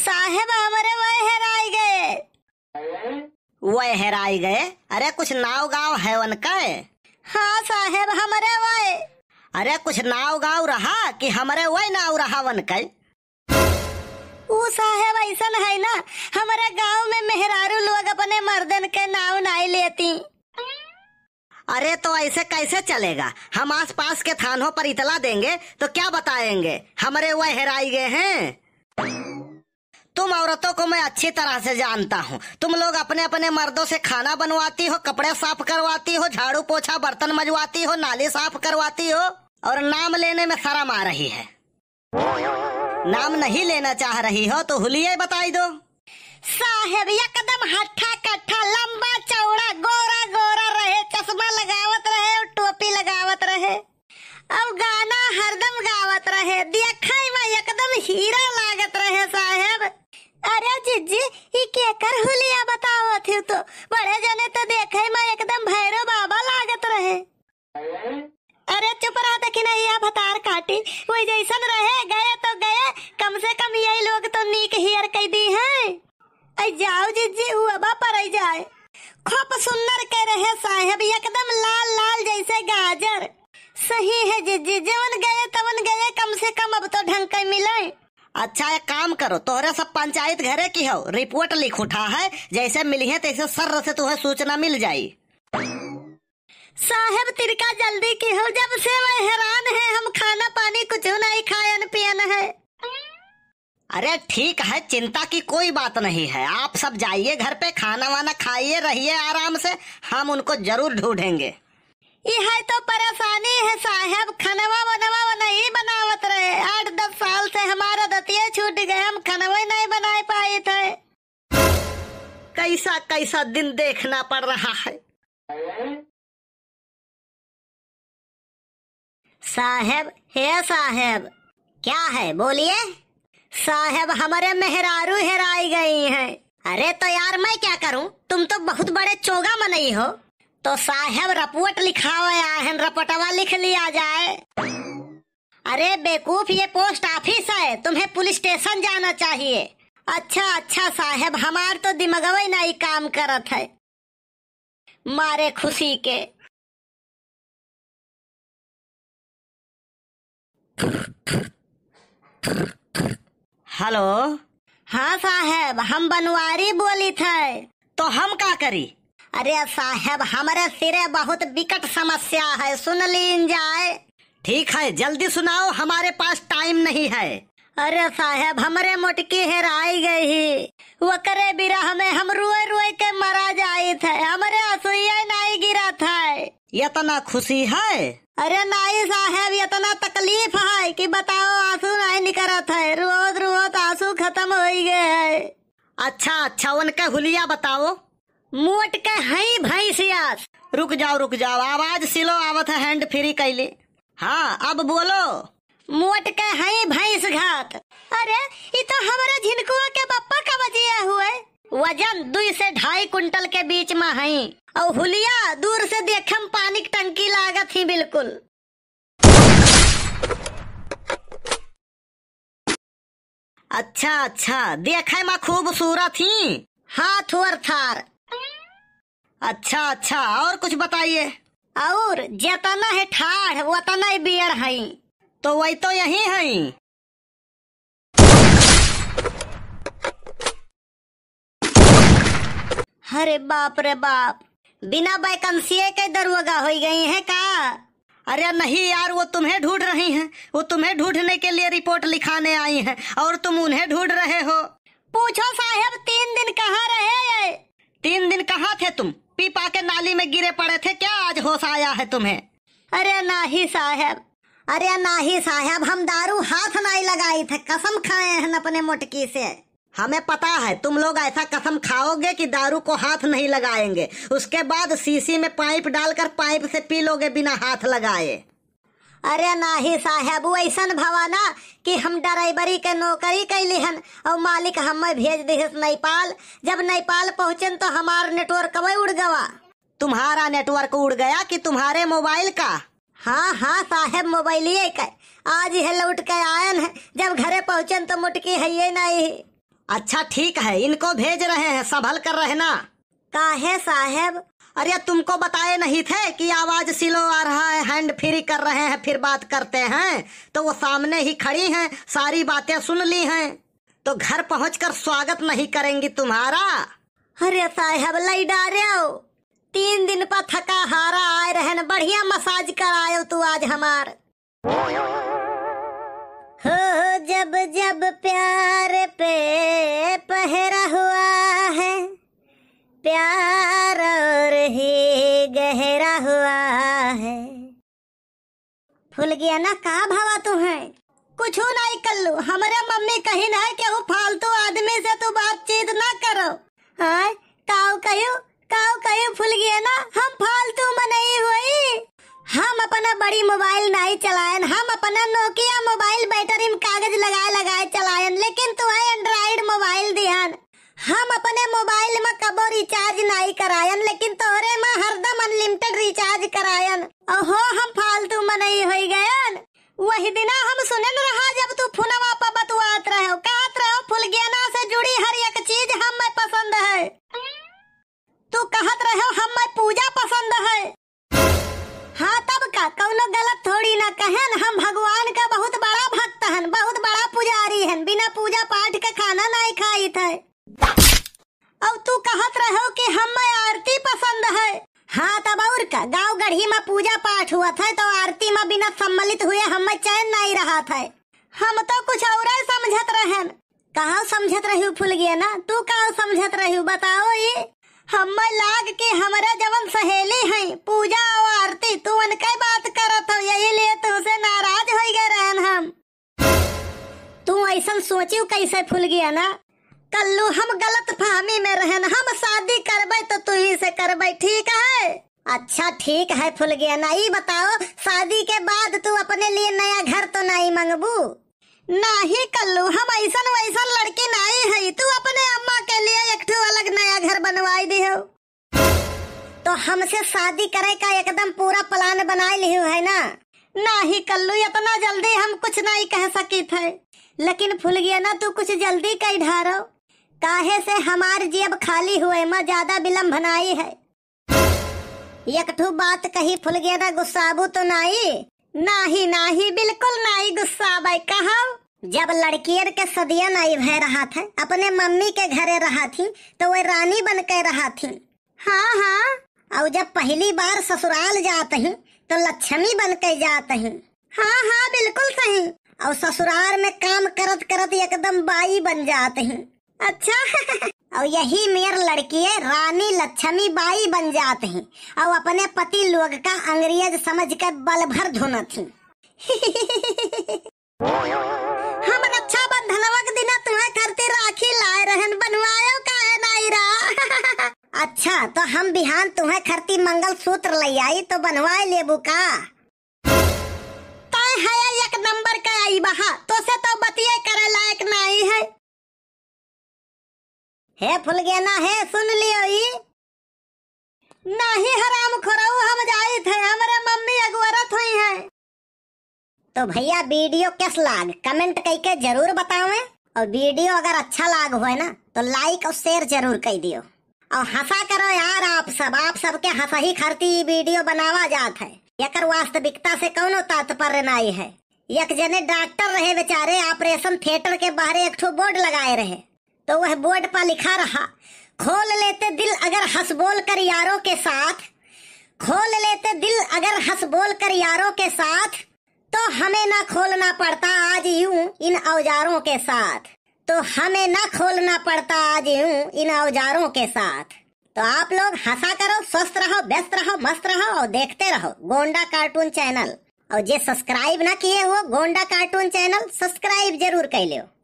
साहेब हमारे वह हेराई गए वह हेराई गए अरे कुछ नाव गाँव है उनका हाँ साहेब हमारे वह अरे कुछ नाव गाँव रहा कि हमारे वही नाव रहा कल वो साहेब ऐसा है ना हमारे गांव में मेहरारू लोग अपने मर्दन के नाव नहीं लेती अरे तो ऐसे कैसे चलेगा हम आस पास के थानों पर इतला देंगे तो क्या बताएंगे हमारे वह हेराई गए हैं तुम औरतों को मैं अच्छी तरह से जानता हूँ तुम लोग अपने अपने मर्दों से खाना बनवाती हो कपड़े साफ करवाती हो झाड़ू पोछा बर्तन मजवाती हो नाली साफ करवाती हो और नाम लेने में शरम आ रही है नाम नहीं लेना चाह रही हो तो हुलिये बताई दो साहेब एकदम हट्ठा कट्ठा लंबा चौड़ा गोरा गोरा रहे चश्मा लगावत रहे और टोपी लगावत रहे अब गाना हरदम गावत रहे देखा में एकदम हीरा लागत रहे साहेब अरे जीजी ये केकर हुलिया बताओ थी तो बड़े जने तो देखे मैं एकदम भैरव बाबा लागत रहे अरे चुप रहा देखी ना यह भतार काटी वो जैसन रहे गए तो गए कम से कम यही लोग तो नीक हियर कह दी है अई जाओ जीजी वो अब पर जाए खूब सुंदर कह रहे साहब एकदम लाल लाल जैसे गाजर सही है जीजी जवन गए तवन गए कम से कम अब तो ढंग के मिले अच्छा एक काम करो तोरे सब पंचायत घरे की हो रिपोर्ट लिख उठा है जैसे मिली है तैसे सर से तुम्हें सूचना मिल जाये साहब तिरका जल्दी की हो जब से वह हैरान है हम खाना पानी कुछ नहीं खायन पियन है अरे ठीक है चिंता की कोई बात नहीं है आप सब जाइए घर पे खाना वाना खाइए रहिए आराम से हम उनको जरूर ढूंढेंगे यहाँ तो परेशानी है साहब खनवा बनवा नहीं बनावत रहे आठ दस साल से हमारा दतिया छूट गए हम खनवा नहीं बना पाए थे कैसा कैसा दिन देखना पड़ रहा है साहेब हे साहेब क्या है बोलिए साहेब हमारे मेहरारू हेराई गई हैं अरे तो यार मैं क्या करूं तुम तो बहुत बड़े चोगा मनई हो तो साहब रपवट लिखावे है रपटवा लिख लिया जाए अरे बेकूफ ये पोस्ट ऑफिस है तुम्हें पुलिस स्टेशन जाना चाहिए अच्छा अच्छा साहब हमार तो दिमगवे नहीं काम करत है मारे खुशी के हेलो हाँ साहब हम बनवारी बोली थे तो हम का करी अरे साहब हमारे सिरे बहुत विकट समस्या है सुन ली जाए ठीक है जल्दी सुनाओ हमारे पास टाइम नहीं है अरे साहब हमारे मोटकी हेराई गई वकरे बिरा में हम रोए रोए के मरा जाए थे हमारे असुईया नहीं गिरा था इतना खुशी है अरे नहीं साहब इतना तकलीफ है कि बताओ आंसू नहीं निकलत है रोज रोज आंसू खत्म हो गए है अच्छा अच्छा उनका हुलिया बताओ मोट के है भाई सियास रुक जाओ रुक जाओ आवाज सिलो आवत है हैंड फ्री कैले हाँ अब बोलो मोट के हई भैंस घात अरे ये तो हमारा झिनकुआ के बप्पा का बजिया हुए वजन दुई से ढाई कुंटल के बीच में है और हुलिया दूर से देखम पानी की टंकी लागत ही बिल्कुल अच्छा अच्छा देखे में खूबसूरत ही हाथ और थार अच्छा अच्छा और कुछ बताइए और जतना है उतना ही बियर है तो वही तो यही है अरे बाप रे बाप बिना वैकन्सी के दरोगा हो गई है का अरे नहीं यार वो तुम्हें ढूंढ रही हैं वो तुम्हें ढूंढने के लिए रिपोर्ट लिखाने आई हैं और तुम उन्हें ढूंढ रहे हो पूछो साहब तीन दिन कहाँ रहे तीन दिन कहाँ थे तुम पीपा के नाली में गिरे पड़े थे क्या आज होश आया है तुम्हें अरे ना ही साहेब अरे नाही साहब साहेब हम दारू हाथ नहीं लगाई थे कसम खाए हैं अपने मोटकी से हमें पता है तुम लोग ऐसा कसम खाओगे कि दारू को हाथ नहीं लगाएंगे उसके बाद शीशी में पाइप डालकर पाइप से पी लोगे बिना हाथ लगाए अरे नाही साहेब ऐसा भवाना कि हम ड्राइवरी के नौकरी कैली हन और मालिक हमें भेज दिस नेपाल जब नेपाल पहुँचन तो हमारा नेटवर्क उड़ गवा तुम्हारा नेटवर्क उड़ गया कि तुम्हारे मोबाइल का हाँ हाँ साहेब मोबाइल ही का आज ही लौट के आयन है जब घरे पहुँचन तो मुटकी है ये नहीं अच्छा ठीक है इनको भेज रहे हैं संभल कर रहना काहे साहेब अरे तुमको बताए नहीं थे कि आवाज सिलो आ रहा है हैंड फ्री कर रहे हैं फिर बात करते हैं तो वो सामने ही खड़ी हैं सारी बातें सुन ली हैं तो घर पहुंचकर स्वागत नहीं करेंगी तुम्हारा अरे साहेब लई डारे तीन दिन पर थका हारा आए रहन बढ़िया मसाज करायो तू आज हमार हो जब जब प्यार पे पहरा हुआ है प्यार और ही गहरा हुआ है फूल गया ना कहा भावा तू है कुछ नहीं कर लो हमारे मम्मी कही ना कि वो फालतू आदमी से तू बातचीत ना करो हाँ काव कहो काव कहो फूल गया ना हम फालतू में नहीं हुई हम अपना बड़ी मोबाइल नहीं चलाए हम अपना नोकिया मोबाइल बैटरी में कागज लगा हम अपने मोबाइल में कबो रिचार्ज नहीं करायन लेकिन तोरे में हरदम अनलिमिटेड रिचार्ज करायन ओहो हम फालतू में नहीं हो गयन वही दिना हम सुने न रहा जब तू फुनवा पर बतुआत रहे कहत रहे गेना से जुड़ी हर एक चीज हम में पसंद है तू कहत रहे में पूजा पसंद है हाँ तब का कौनो गलत थोड़ी ना कहन हम भगवान का बहुत बड़ा भक्त हन बहुत बड़ा पुजारी हन बिना पूजा पाठ के खाना नहीं खाई थे और तू कहत रहो कि हमें आरती पसंद है हाँ तब और का गाँव गढ़ी में पूजा पाठ हुआ था तो आरती में बिना सम्मिलित हुए हमें चैन नहीं रहा था हम तो कुछ और समझत रहे कहा समझत रही फूल गया ना तू कहा समझत रही बताओ ये हम लाग के हमारा जवन सहेली है पूजा और आरती तू उनके बात करत हो यही लिए तुमसे नाराज हो गए रहन हम तू ऐसा सोची कैसे फूल गया ना कल्लू हम गलत फहमी में रहन हम शादी करबे तो तू ही से करबे ठीक है अच्छा ठीक है फुल गया ना ये बताओ शादी के बाद तू अपने लिए नया घर तो नहीं मंगबू ही कल्लू हम ऐसा वैसा लड़की नहीं है तू अपने अम्मा के लिए एक अलग नया घर बनवाई दी हो तो हमसे शादी करे का एकदम पूरा प्लान बना लियो है ना नहीं कल्लू इतना जल्दी हम कुछ नहीं कह सकी थे लेकिन फूल गया ना तू कुछ जल्दी कह ढारो काहे से हमार जेब खाली हुए मैं ज्यादा विलम्ब बनाई है ठू बात कही फुलगेरा गुस्साबू तो नाई नाही नाही बिल्कुल नाही भाई कहा जब लड़कियर के सदिया नाई भय रहा था अपने मम्मी के घरे रहा थी तो वो रानी बन के रहा थी हाँ हाँ और जब पहली बार ससुराल जाते ही तो लक्ष्मी बन के जाते ही हाँ हाँ बिल्कुल सही और ससुराल में काम करत करत एकदम बाई बन जाते हैं अच्छा और यही मेयर लड़की है रानी लक्ष्मी बाई बन जाते हैं और अपने पति लोग का अंग्रेज समझ कर बल भर धोना थी हम रक्षा बंधन दिन तुम्हें करते राखी लाए रहन बनवायो का है नायरा रा अच्छा तो हम बिहान तुम्हें खरती मंगल सूत्र ले आई तो बनवाए लेबू का है एक नंबर का आई बहा तो से तो बतिए करे लायक नहीं है हे ना हे सुन लियो ई नाही हराम खराऊ हम जाई थे हमरे मम्मी अगवरत हुई है तो भैया वीडियो किस लाग कमेंट करके जरूर बतावे और वीडियो अगर अच्छा लाग हो ना तो लाइक और शेयर जरूर कर दियो और हंसा करो यार आप सब आप के हंसा ही खरती वीडियो बनावा जात है यकर वास्तविकता से कौन तात्पर्य नहीं है एक जने डॉक्टर रहे बेचारे ऑपरेशन थिएटर के बाहर एक बोर्ड लगाए रहे तो वह बोर्ड पर लिखा रहा खोल लेते दिल अगर हंस बोल कर यारों के साथ खोल लेते दिल अगर हंस बोल कर यारों के साथ तो हमें ना खोलना पड़ता आज यूं इन औजारों के साथ तो हमें ना खोलना पड़ता आज यूं इन औजारों के साथ तो आप लोग हंसा करो स्वस्थ रहो व्यस्त रहो मस्त रहो और देखते रहो गोंडा कार्टून चैनल और जे सब्सक्राइब ना किए हो गोंडा कार्टून चैनल सब्सक्राइब जरूर कर लो